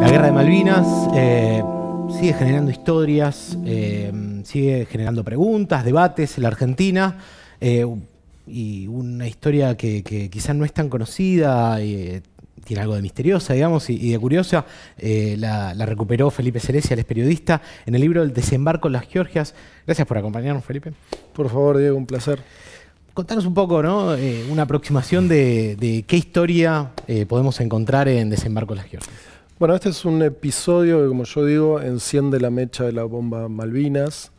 La guerra de Malvinas eh, sigue generando historias, eh, sigue generando preguntas, debates en la Argentina. Eh, y una historia que, quizás no es tan conocida, y, tiene algo de misteriosa, digamos, y, de curiosa. La, recuperó Felipe Cerecia, el periodista, en el libro El desembarco en las Georgias. Gracias por acompañarnos, Felipe. Por favor, Diego, un placer. Contanos un poco, ¿no? una aproximación de, qué historia podemos encontrar en Desembarco en las Georgias. Bueno, este es un episodio que, como yo digo, enciende la mecha de la bomba Malvinas.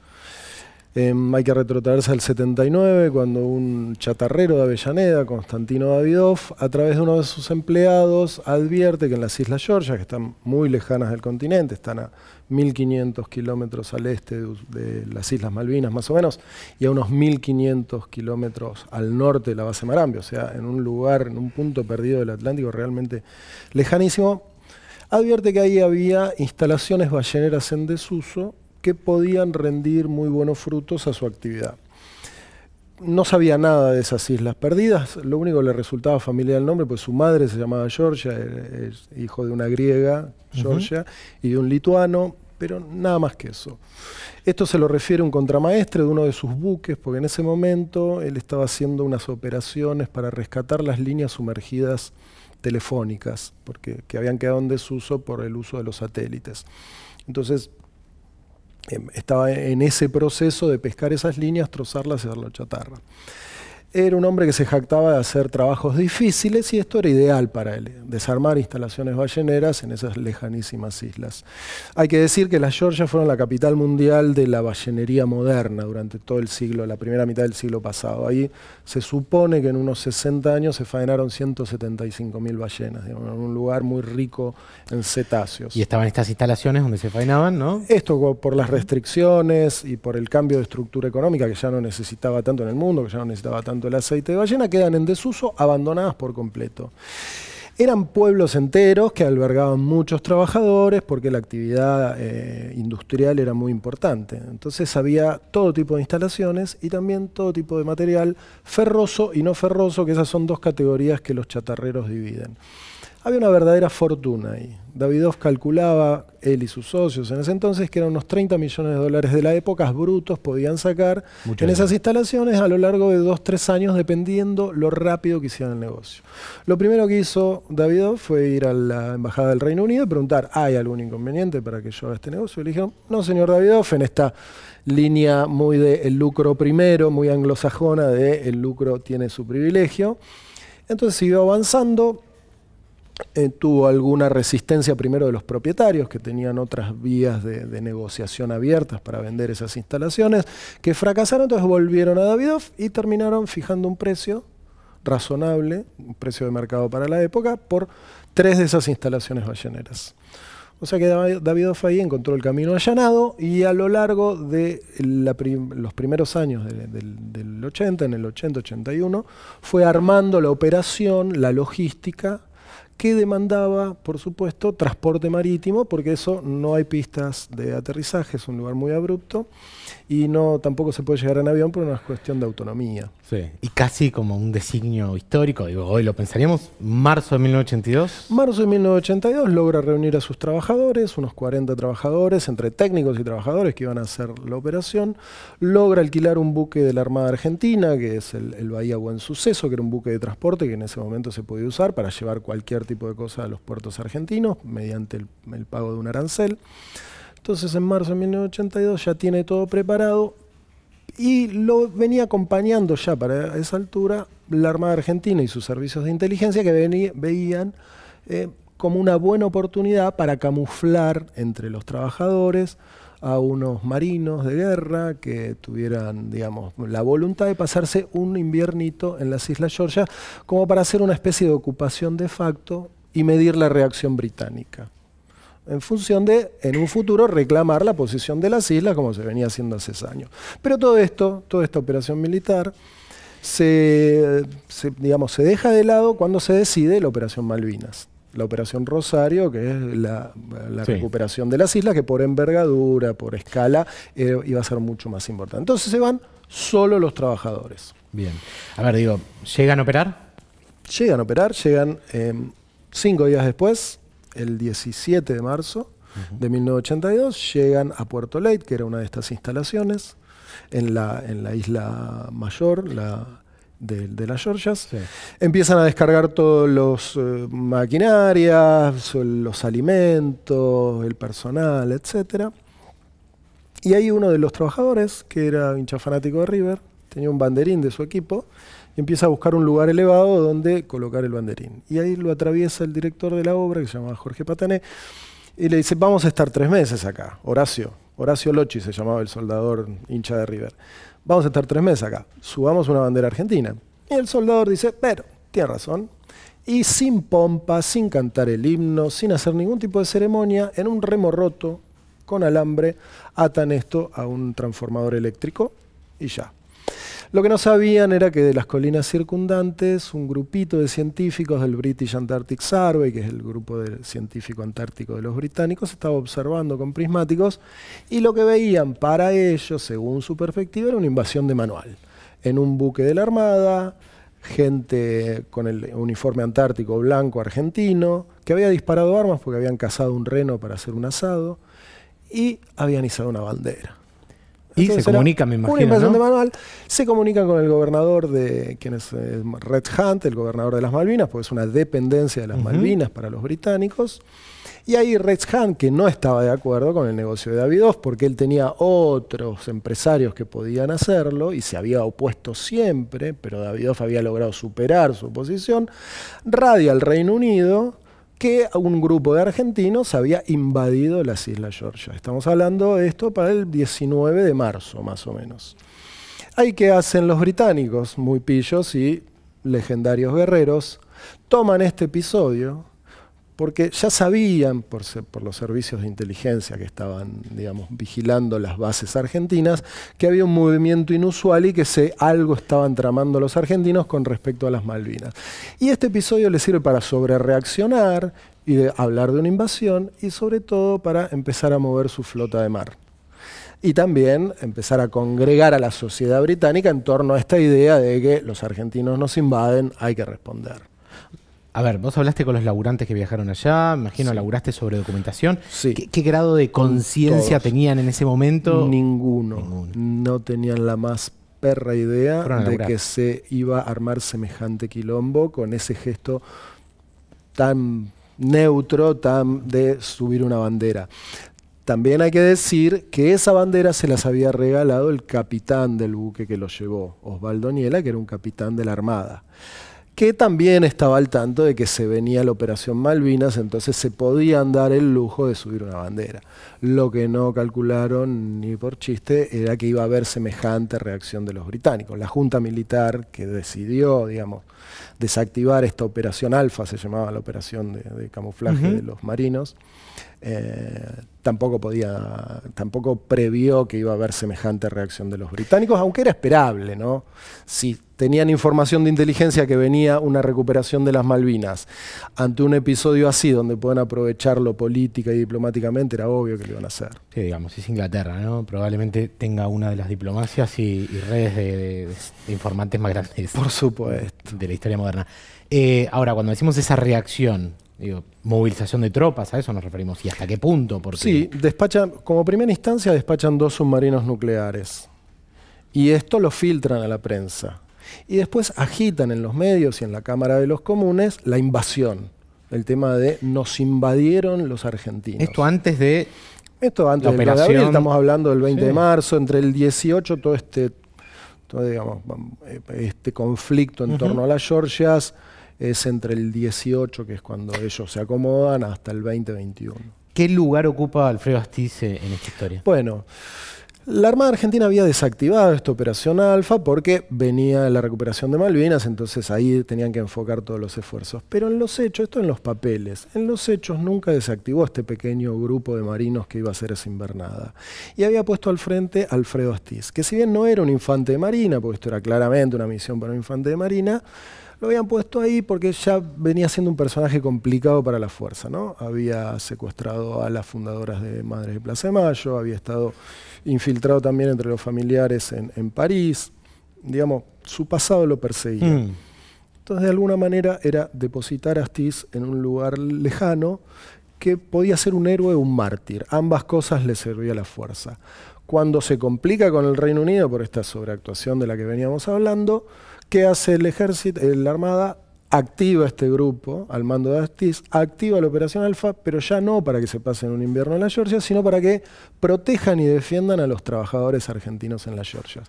Em, hay que retrotraerse al 79, cuando un chatarrero de Avellaneda, Constantino Davidov, a través de uno de sus empleados, advierte que en las Islas Georgia, que están muy lejanas del continente, están a 1500 kilómetros al este de, de, las Islas Malvinas más o menos, y a unos 1500 kilómetros al norte de la base Marambio, o sea, en un lugar, en un punto perdido del Atlántico realmente lejanísimo, advierte que ahí había instalaciones balleneras en desuso que podían rendir muy buenos frutos a su actividad. No sabía nada de esas islas perdidas, lo único que le resultaba familiar el nombre, pues su madre se llamaba Georgia, hijo de una griega, Georgia, y de un lituano, pero nada más que eso. Esto se lo refiere un contramaestre de uno de sus buques, porque en ese momento él estaba haciendo unas operaciones para rescatar las líneas sumergidas telefónicas, porque que habían quedado en desuso por el uso de los satélites. Entonces, em, estaba en ese proceso de pescar esas líneas, trozarlas y hacerlo chatarra era un hombre que se jactaba de hacer trabajos difíciles y esto era ideal para él, desarmar instalaciones balleneras en esas lejanísimas islas. Hay que decir que las Georgia fueron la capital mundial de la ballenería moderna durante todo el siglo, la primera mitad del siglo pasado. Ahí se supone que en unos 60 años se faenaron 175.000 ballenas, en un lugar muy rico en cetáceos. Y estaban estas instalaciones donde se faenaban, ¿no? Esto por las restricciones y por el cambio de estructura económica que ya no necesitaba tanto en el mundo, que ya no necesitaba tanto el aceite de ballena, quedan en desuso, abandonadas por completo. Eran pueblos enteros que albergaban muchos trabajadores porque la actividad eh, industrial era muy importante. Entonces había todo tipo de instalaciones y también todo tipo de material ferroso y no ferroso, que esas son dos categorías que los chatarreros dividen. Había una verdadera fortuna ahí. Davidov calculaba, él y sus socios en ese entonces, que eran unos 30 millones de dólares de la época brutos podían sacar en esas instalaciones a lo largo de dos tres años, dependiendo lo rápido que hicieran el negocio. Lo primero que hizo Davidov fue ir a la Embajada del Reino Unido y preguntar, ¿hay algún inconveniente para que yo haga este negocio? Y le dijeron, no, señor Davidov, en esta línea muy de el lucro primero, muy anglosajona de el lucro tiene su privilegio. Entonces siguió avanzando eh, tuvo alguna resistencia primero de los propietarios, que tenían otras vías de, negociación abiertas para vender esas instalaciones, que fracasaron, entonces volvieron a Davidoff y terminaron fijando un precio razonable, un precio de mercado para la época, por tres de esas instalaciones balleneras. O sea que Davidoff ahí encontró el camino allanado y a lo largo de los primeros años del 80, en el 80-81, fue armando la operación, la logística que demandaba, por supuesto, transporte marítimo, porque eso no hay pistas de aterrizaje, es un lugar muy abrupto, y no tampoco se puede llegar en avión por una cuestión de autonomía. Sí, y casi como un designio histórico, digo, hoy lo pensaríamos, marzo de 1982. Marzo de 1982 logra reunir a sus trabajadores, unos 40 trabajadores, entre técnicos y trabajadores que iban a hacer la operación, logra alquilar un buque de la Armada Argentina, que es el, el Bahía Buen Suceso, que era un buque de transporte que en ese momento se podía usar para llevar cualquier tipo de cosas a los puertos argentinos mediante el, pago de un arancel. Entonces en marzo de 1982 ya tiene todo preparado y lo venía acompañando ya para esa altura la Armada Argentina y sus servicios de inteligencia que veían eh, como una buena oportunidad para camuflar entre los trabajadores a unos marinos de guerra que tuvieran, digamos, la voluntad de pasarse un inviernito en las Islas Georgia, como para hacer una especie de ocupación de facto y medir la reacción británica. En función de, en un futuro, reclamar la posición de las islas como se venía haciendo hace años. Pero todo esto, toda esta operación militar, digamos, se deja de lado cuando se decide la Operación Malvinas la Operación Rosario, que es la, recuperación de las islas, que por envergadura, por escala, eh, iba a ser mucho más importante. Entonces se van solo los trabajadores. Bien. A ver, digo, ¿llegan a operar? Llegan a operar, llegan em, cinco días después, el 17 de marzo de 1982, llegan a Puerto Leite, que era una de estas instalaciones, en la, en la isla mayor, la de, las Georgias. Empiezan a descargar todos los eh, maquinarias, los alimentos, el personal, etc. Y ahí uno de los trabajadores, que era hincha fanático de River, tenía un banderín de su equipo, y empieza a buscar un lugar elevado donde colocar el banderín. Y ahí lo atraviesa el director de la obra, que se llamaba Jorge Patané, y le dice, vamos a estar tres meses acá, Horacio, Horacio Lochi se llamaba el soldador hincha de River. Vamos a estar tres meses acá, subamos una bandera argentina. Y el soldador dice, pero, tiene razón. Y sin pompa, sin cantar el himno, sin hacer ningún tipo de ceremonia, en un remo roto, con alambre, atan esto a un transformador eléctrico y ya. Lo que no sabían era que de las colinas circundantes, un grupito de científicos del British Antarctic Survey, que es el grupo de científico antártico de los británicos, estaba observando con prismáticos y lo que veían para ellos, según su perspectiva, era una invasión de manual. En un buque de la Armada, gente con el uniforme antártico blanco argentino, que había disparado armas porque habían cazado un reno para hacer un asado y habían izado una bandera. Y se comunica, me imagino. Una de manual. Se comunica con el gobernador de, quien es eh, Red Hunt, el gobernador de las Malvinas, porque es una dependencia de las Malvinas para los británicos. Y ahí Red Hunt, que no estaba de acuerdo con el negocio de Davidoff, porque él tenía otros empresarios que podían hacerlo y se había opuesto siempre, pero Davidoff había logrado superar su oposición, radia al Reino Unido que un grupo de argentinos había invadido las Islas Georgia. Estamos hablando de esto para el 19 de marzo, más o menos. Ahí que hacen los británicos, muy pillos y legendarios guerreros, toman este episodio, porque ya sabían por, los servicios de inteligencia que estaban, digamos, vigilando las bases argentinas, que había un movimiento inusual y que se, algo estaban tramando los argentinos con respecto a las Malvinas. Y este episodio les sirve para sobrereaccionar y hablar de una invasión y sobre todo para empezar a mover su flota de mar y también empezar a congregar a la sociedad británica en torno a esta idea de que los argentinos nos invaden, hay que responder. A ver, vos hablaste con los laburantes que viajaron allá, imagino laburaste sobre documentación. ¿Qué, grado de conciencia tenían en ese momento? Ninguno. No tenían la más perra idea de que se iba a armar semejante quilombo con ese gesto tan neutro, tan de subir una bandera. También hay que decir que esa bandera se las había regalado el capitán del buque que lo llevó, Osvaldo Niela, que era un capitán de la Armada que también estaba al tanto de que se venía la operación Malvinas, entonces se podían dar el lujo de subir una bandera. Lo que no calcularon ni por chiste era que iba a haber semejante reacción de los británicos. La Junta Militar que decidió, digamos, desactivar esta operación alfa, se llamaba la operación de, camuflaje de los marinos, eh, tampoco podía, tampoco previó que iba a haber semejante reacción de los británicos, aunque era esperable, ¿no? Si tenían información de inteligencia que venía una recuperación de las Malvinas ante un episodio así, donde pueden aprovecharlo política y diplomáticamente, era obvio que lo iban a hacer. Sí, digamos, es Inglaterra, ¿no? Probablemente tenga una de las diplomacias y, redes de, informantes más grandes. Por supuesto. De la historia moderna. Eh, ahora, cuando decimos esa reacción, digo, movilización de tropas, a eso nos referimos. ¿Y hasta qué punto? Porque... Sí, despachan, como primera instancia despachan dos submarinos nucleares. Y esto lo filtran a la prensa. Y después agitan en los medios y en la Cámara de los Comunes la invasión. El tema de nos invadieron los argentinos. Esto antes de... Esto antes operación... estamos hablando del 20 de marzo, entre el 18 todo este entonces, digamos, eh, este conflicto en torno a las Georgias es entre el 18, que es cuando ellos se acomodan, hasta el 2021. ¿Qué lugar ocupa Alfredo Bastice en esta historia? Bueno, la Armada Argentina había desactivado esta operación Alfa porque venía la recuperación de Malvinas, entonces ahí tenían que enfocar todos los esfuerzos. Pero en los hechos, esto en los papeles, en los hechos nunca desactivó este pequeño grupo de marinos que iba a hacer esa invernada. Y había puesto al frente Alfredo Astiz, que si bien no era un infante de marina, porque esto era claramente una misión para un infante de marina, lo habían puesto ahí porque ya venía siendo un personaje complicado para la fuerza, ¿no? Había secuestrado a las fundadoras de Madres de Plaza de Mayo, había estado infiltrado también entre los familiares en, París. Digamos, su pasado lo perseguía. Mm. Entonces, de alguna manera, era depositar a Astiz en un lugar lejano que podía ser un héroe o un mártir. Ambas cosas le servía la fuerza. Cuando se complica con el Reino Unido por esta sobreactuación de la que veníamos hablando, ¿Qué hace el ejército, la Armada? Activa este grupo al mando de Astiz, activa la Operación Alfa, pero ya no para que se pasen un invierno en la Georgia, sino para que protejan y defiendan a los trabajadores argentinos en las Georgia,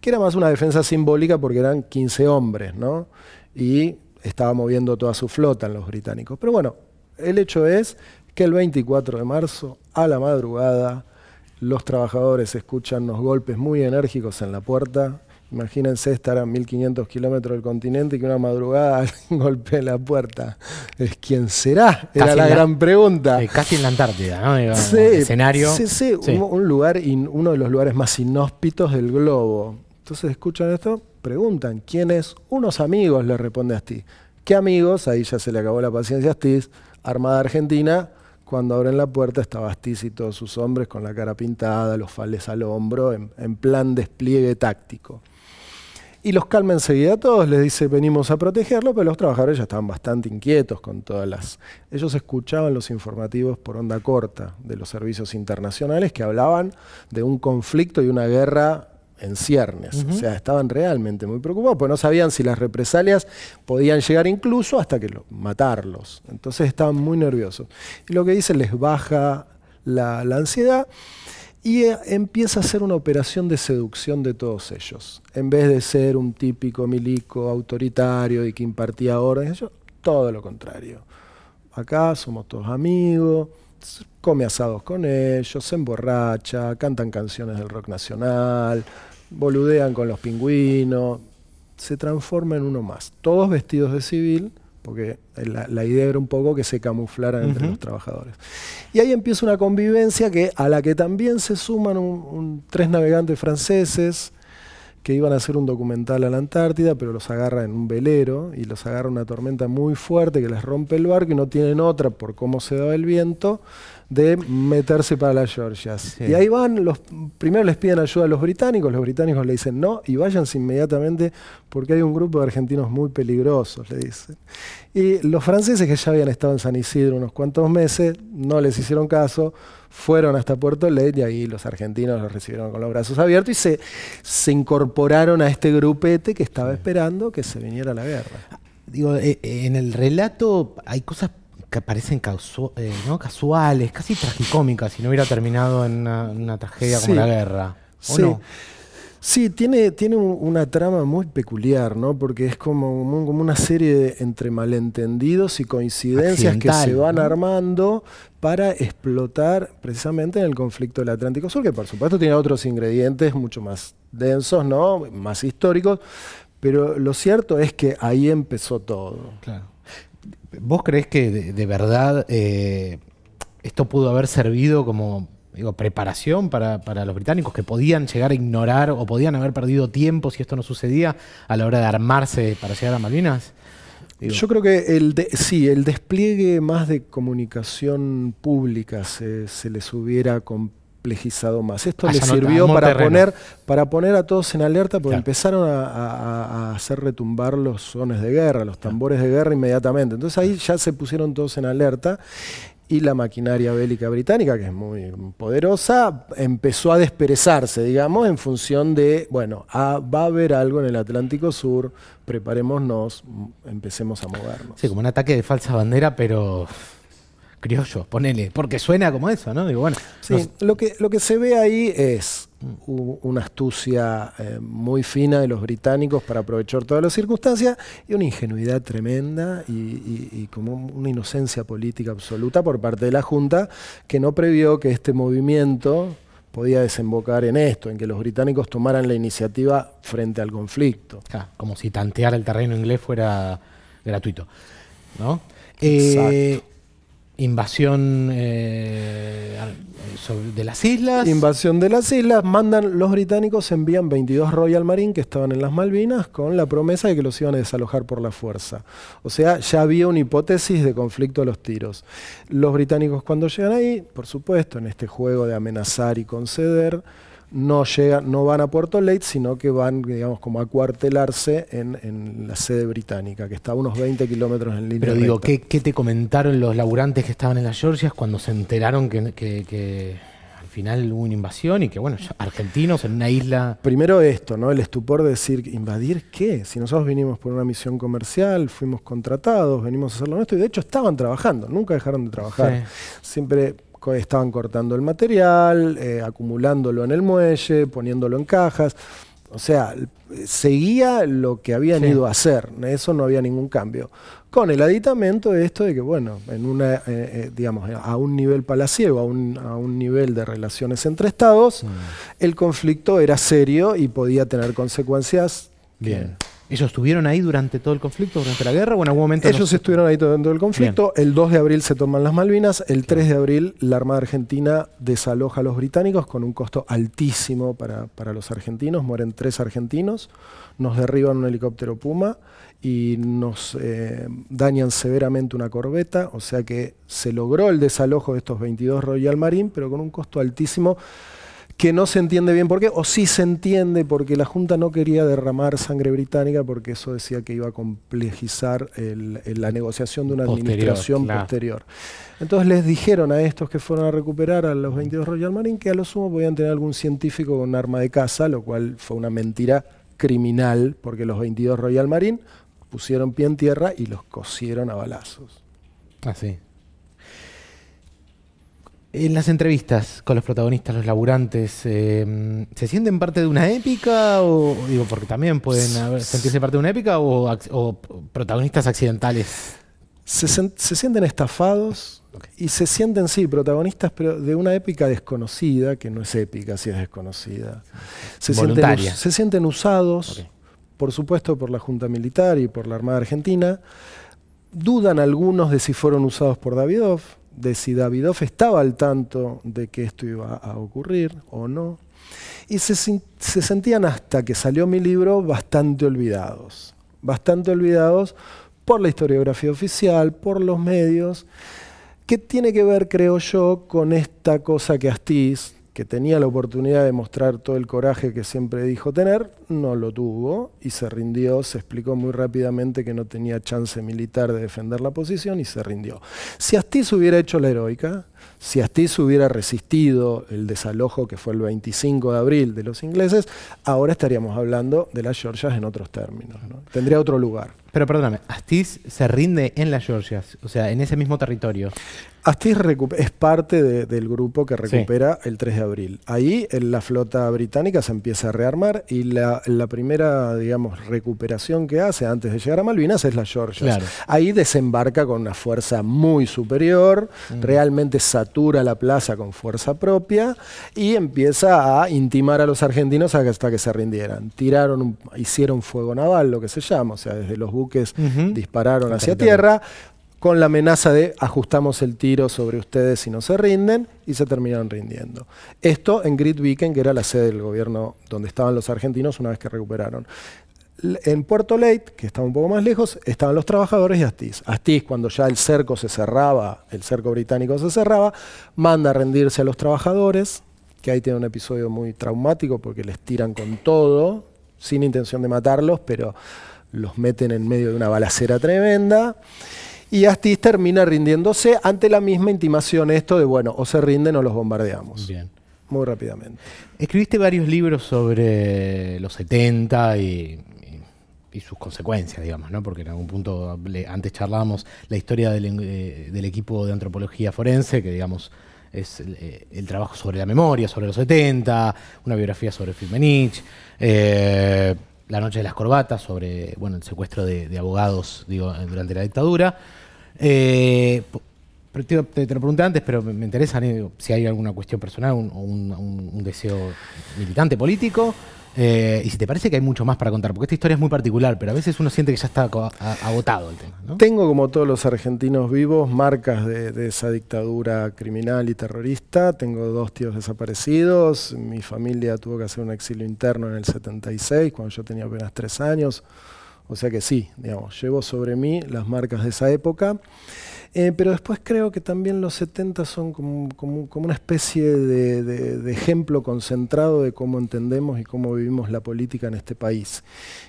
Que era más una defensa simbólica porque eran 15 hombres, ¿no? Y estaba moviendo toda su flota en los británicos. Pero bueno, el hecho es que el 24 de marzo, a la madrugada, los trabajadores escuchan unos golpes muy enérgicos en la puerta Imagínense estar a 1500 kilómetros del continente y que una madrugada alguien golpee la puerta. ¿Es quién será? Era la, gran pregunta. Eh, casi en la Antártida, ¿no? sí, escenario. Sí, sí, Un, lugar, uno de los lugares más inhóspitos del globo. Entonces escuchan esto, preguntan, ¿quién es? Unos amigos, le responde a Astiz. ¿Qué amigos? Ahí ya se le acabó la paciencia a Astiz. Armada Argentina, cuando abren la puerta estaba Astiz y todos sus hombres con la cara pintada, los fales al hombro, en plan despliegue táctico y los calma enseguida a todos, les dice venimos a protegerlo, pero los trabajadores ya estaban bastante inquietos con todas las... Ellos escuchaban los informativos por onda corta de los servicios internacionales que hablaban de un conflicto y una guerra en ciernes. O sea, estaban realmente muy preocupados, porque no sabían si las represalias podían llegar incluso hasta que matarlos. Entonces estaban muy nerviosos. Y lo que dice les baja la, la ansiedad y eh, empieza a hacer una operación de seducción de todos ellos. En vez de ser un típico milico autoritario y que impartía órdenes, todo lo contrario. Acá somos todos amigos, come asados con ellos, se emborracha, cantan canciones del rock nacional, boludean con los pingüinos, se transforma en uno más, todos vestidos de civil, porque la, idea era un poco que se camuflaran entre los trabajadores. Y ahí empieza una convivencia que, a la que también se suman tres navegantes franceses que iban a hacer un documental a la Antártida, pero los agarra en un velero y los agarra una tormenta muy fuerte que les rompe el barco y no tienen otra por cómo se daba el viento de meterse para las Georgias. Y ahí van, los, primero les piden ayuda a los británicos, los británicos le dicen no y váyanse inmediatamente porque hay un grupo de argentinos muy peligrosos, le dicen. Y los franceses que ya habían estado en San Isidro unos cuantos meses, no les hicieron caso, fueron hasta Puerto ley y ahí los argentinos los recibieron con los brazos abiertos y se, se incorporaron a este grupete que estaba esperando que se viniera la guerra. Digo, eh, en el relato hay cosas que parecen eh, ¿no? casuales, casi tragicómicas, si no hubiera terminado en una, tragedia como la guerra. sí. tiene, tiene una trama muy peculiar, ¿no? Porque es como, como una serie de, entre malentendidos y coincidencias que se van armando para explotar precisamente en el conflicto del Atlántico Sur, que por supuesto tiene otros ingredientes mucho más densos, ¿no? Más históricos, pero lo cierto es que ahí empezó todo. Claro. ¿Vos crees que de, verdad eh, esto pudo haber servido como preparación para, los británicos que podían llegar a ignorar o podían haber perdido tiempo si esto no sucedía a la hora de armarse para llegar a Malvinas? Yo creo que el sí, el despliegue más de comunicación pública se, se les hubiera comprado más. Esto ah, le sirvió para poner, para poner a todos en alerta porque empezaron a, hacer retumbar los sones de guerra, los tambores de guerra inmediatamente. Entonces ahí ya se pusieron todos en alerta y la maquinaria bélica británica, que es muy poderosa, empezó a desperezarse, digamos, en función de, bueno, va a haber algo en el Atlántico Sur, preparémonos, empecemos a movernos. Sí, como un ataque de falsa bandera, pero criollo ponele, porque suena como eso, ¿no? Digo, lo, que, lo que se ve ahí es una astucia eh, muy fina de los británicos para aprovechar todas las circunstancias y una ingenuidad tremenda y, como una inocencia política absoluta por parte de la Junta que no previó que este movimiento podía desembocar en esto, en que los británicos tomaran la iniciativa frente al conflicto. Ah, como si tantear el terreno inglés fuera gratuito, ¿no? Eh, invasión eh, de las islas. Invasión de las islas. Mandan, los británicos envían 22 Royal Marine que estaban en las Malvinas con la promesa de que los iban a desalojar por la fuerza. O sea, ya había una hipótesis de conflicto a los tiros. Los británicos cuando llegan ahí, por supuesto, en este juego de amenazar y conceder, no, no van a Puerto Leite, sino que van, digamos, como a cuartelarse en, la sede británica, que está a unos 20 kilómetros en línea. Pero digo, ¿qué, ¿qué, te comentaron los laburantes que estaban en las Georgias cuando se enteraron que, al final hubo una invasión y que, bueno, argentinos en una isla... Primero esto, ¿no? El estupor de decir, ¿invadir qué? Si nosotros vinimos por una misión comercial, fuimos contratados, venimos a hacer lo nuestro, y de hecho estaban trabajando, nunca dejaron de trabajar. Siempre estaban cortando el material, eh, acumulándolo en el muelle, poniéndolo en cajas. O sea, seguía lo que habían ido a hacer, eso no había ningún cambio. Con el aditamento de esto de que, bueno, en una, eh, eh, digamos, a un nivel palaciego, a un, nivel de relaciones entre estados, mm. el conflicto era serio y podía tener consecuencias. Bien. ¿Ellos estuvieron ahí durante todo el conflicto, durante la guerra o en momento? Ellos estuvieron ahí durante el conflicto. El 2 de abril se toman las Malvinas. El 3 de abril la Armada Argentina desaloja a los británicos con un costo altísimo para, para los argentinos. Mueren tres argentinos. Nos derriban un helicóptero Puma y nos eh, dañan severamente una corbeta. O sea que se logró el desalojo de estos 22 Royal Marine, pero con un costo altísimo que no se entiende bien por qué, o sí se entiende porque la Junta no quería derramar sangre británica porque eso decía que iba a complejizar la negociación de una administración posterior. Entonces les dijeron a estos que fueron a recuperar a los 22 Royal Marine que a lo sumo podían tener algún científico con un arma de caza, lo cual fue una mentira criminal porque los 22 Royal Marine pusieron pie en tierra y los cosieron a balazos. Así. Ah, en las entrevistas con los protagonistas, los laburantes, eh, ¿se sienten parte de una épica? O, digo, porque también pueden haber, sentirse parte de una épica o, protagonistas accidentales. Se, sienten estafados y se sienten, sí, protagonistas, pero de una épica desconocida, que no es épica si es desconocida. Se, sienten, usados, por supuesto, por la Junta Militar y por la Armada Argentina. Dudan algunos de si fueron usados por Davidov de si Davidov estaba al tanto de que esto iba a ocurrir o no. Y se, sentían hasta que salió mi libro bastante olvidados, bastante olvidados por la historiografía oficial, por los medios, que tiene que ver, creo yo, con esta cosa que Astiz, que tenía la oportunidad de mostrar todo el coraje que siempre dijo tener, no lo tuvo y se rindió, se explicó muy rápidamente que no tenía chance militar de defender la posición y se rindió. Si Astiz hubiera hecho la heroica, si Astiz hubiera resistido el desalojo que fue el 25 de abril de los ingleses, ahora estaríamos hablando de las Georgias en otros términos. Tendría otro lugar. Pero perdóname, Astiz se rinde en las Georgias, o sea, en ese mismo territorio. Astiz es parte del grupo que recupera el 3 de abril. Ahí la flota británica se empieza a rearmar y la la, primera, digamos, recuperación que hace antes de llegar a Malvinas es la Georgia. Ahí desembarca con una fuerza muy superior, realmente satura la plaza con fuerza propia y empieza a intimar a los argentinos hasta que se rindieran. Tiraron, hicieron fuego naval, lo que se llama, o sea, desde los buques dispararon hacia tierra, con la amenaza de ajustamos el tiro sobre ustedes si no se rinden, y se terminaron rindiendo. Esto en Great Weekend, que era la sede del gobierno donde estaban los argentinos una vez que recuperaron. En Puerto Leite, que estaba un poco más lejos, estaban los trabajadores de Astiz. Astiz, cuando ya el cerco se cerraba, el cerco británico se cerraba, manda a rendirse a los trabajadores, que ahí tiene un episodio muy traumático porque les tiran con todo, sin intención de matarlos, pero los meten en medio de una balacera tremenda y Astiz termina rindiéndose ante la misma intimación esto de, bueno, o se rinden o los bombardeamos. Bien. Muy rápidamente. Escribiste varios libros sobre los 70 y sus consecuencias, digamos, ¿no? Porque en algún punto antes charlábamos la historia eh, del, equipo de antropología forense, que digamos es eh, el, trabajo sobre la memoria, sobre los 70, una biografía sobre Filmenich, eh, La noche de las corbatas, sobre bueno, el secuestro de, abogados durante la dictadura. Eh, te, lo pregunté antes, pero me interesa eh, si hay alguna cuestión personal o un, deseo militante político. Eh, y si te parece que hay mucho más para contar, porque esta historia es muy particular, pero a veces uno siente que ya está agotado el tema. Tengo, como todos los argentinos vivos, marcas de, de, esa dictadura criminal y terrorista. Tengo dos tíos desaparecidos. Mi familia tuvo que hacer un exilio interno en el 76, cuando yo tenía apenas tres años. O sea que sí, digamos, llevo sobre mí las marcas de esa época. Eh, pero después creo que también los 70 son como, una especie de, ejemplo concentrado de cómo entendemos y cómo vivimos la política en este país.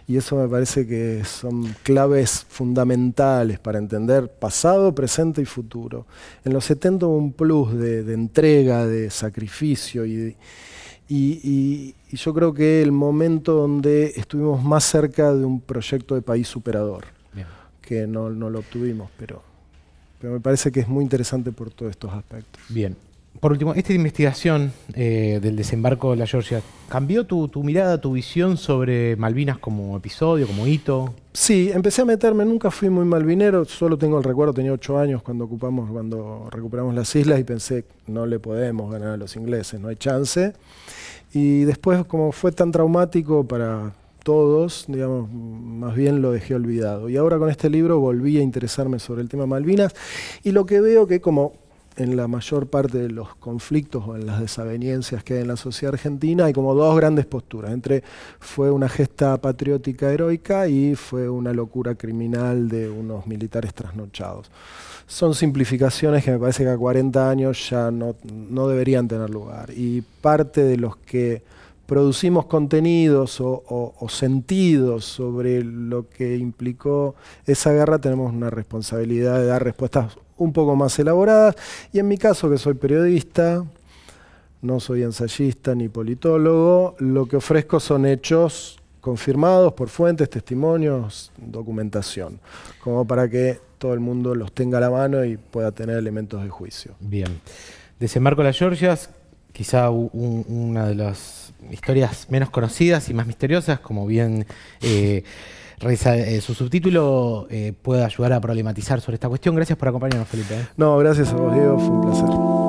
Y eso me parece que son claves fundamentales para entender pasado, presente y futuro. En los 70 hubo un plus de entrega, de sacrificio y y, yo creo que el momento donde estuvimos más cerca de un proyecto de país superador, que no, no, lo obtuvimos, pero, pero me parece que es muy interesante por todos estos aspectos. Bien, por último, esta investigación eh, del desembarco de la Georgia, ¿cambió tu, mirada, tu visión sobre Malvinas como episodio, como hito? Sí, empecé a meterme, nunca fui muy malvinero, solo tengo el recuerdo, tenía ocho años cuando ocupamos, cuando recuperamos las islas y pensé, no le podemos ganar a los ingleses, no hay chance. Y después, como fue tan traumático para todos, digamos, más bien lo dejé olvidado. Y ahora con este libro volví a interesarme sobre el tema Malvinas y lo que veo que como en la mayor parte de los conflictos o en las desaveniencias que hay en la sociedad argentina hay como dos grandes posturas. Entre fue una gesta patriótica heroica y fue una locura criminal de unos militares trasnochados. Son simplificaciones que me parece que a 40 años ya no, deberían tener lugar. Y parte de los que producimos contenidos o, sentidos sobre lo que implicó esa guerra, tenemos una responsabilidad de dar respuestas un poco más elaboradas. Y en mi caso, que soy periodista, no soy ensayista ni politólogo, lo que ofrezco son hechos confirmados por fuentes, testimonios, documentación, como para que todo el mundo los tenga a la mano y pueda tener elementos de juicio. Bien. Desembarco marco las Georgias, quizá una de las historias menos conocidas y más misteriosas, como bien... Eh, Reza, eh, su subtítulo eh, puede ayudar a problematizar sobre esta cuestión. Gracias por acompañarnos, Felipe. Eh. No, gracias a vos, Diego. Fue un placer.